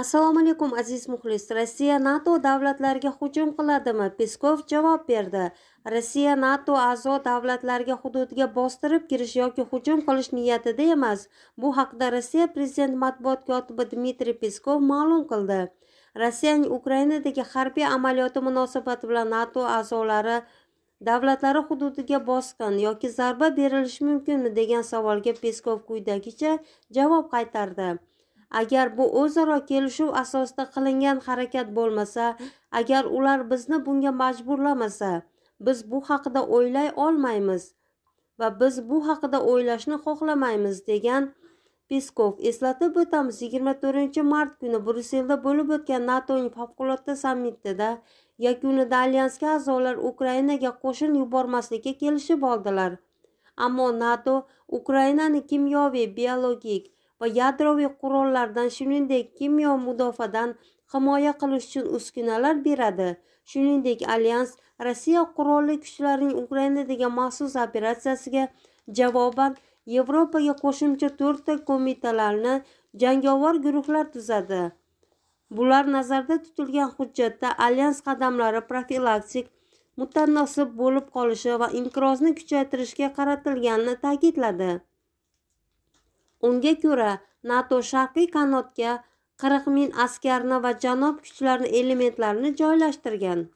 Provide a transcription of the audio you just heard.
assalomu alaykum aziz muxlis rossiya nato davlatlariga hujum qiladimi peskov javob berdi rossiya nato a'zo davlatlarga hududiga bostirib kirish yoki hujum qilish niyatida emas bu haqda rossiya prezidenti matbuot kotibi dmitriy peskov ma'lum qildi rossiyaning ukrainadagi harbiy amaliyoti munosabati bilan nato a'zolari davlatlari hududiga bosqin yoki zarba berilishi mumkinmi degan savolga peskov quyidagicha javob qaytardi agar bu o'zaro kelishuv asosida qilingan harakat bo'lmasa agar ular bizni bunga majburlamasa biz bu haqida o'ylay olmaymiz va biz bu haqida o'ylashni xohlamaymiz degan peskov eslatib o'tamiz yigirma to'rtinchi mart kuni bryusselda bo'lib o'tgan natoning favqulodda sammitida yakunida alyansga a'zolar ukrainaga qo'shin yubormaslikka kelishib oldilar ammo nato ukrainani kimyoviy biologik va yadroviy qurollardan shuningdek kimyo mudofaadan himoya qilish uchun uskunalar beradi shuningdek alyans rossiya qurolli kuchlarining ukrainadagi maxsus operatsiyasiga javoban yevropaga qo'shimcha to'rtta qo'mitalarni jangovar guruhlar tuzadi bular nazarda tutilgan hujjatda alyans qadamlari profilaktik mutanosib bo'lib qolishi va inqirozni kuchaytirishga qaratilganini ta'kidladi unga ko'ra nato sharqiy qanotga qirq ming askarni va janob kuchlarni elementlarini joylashtirgan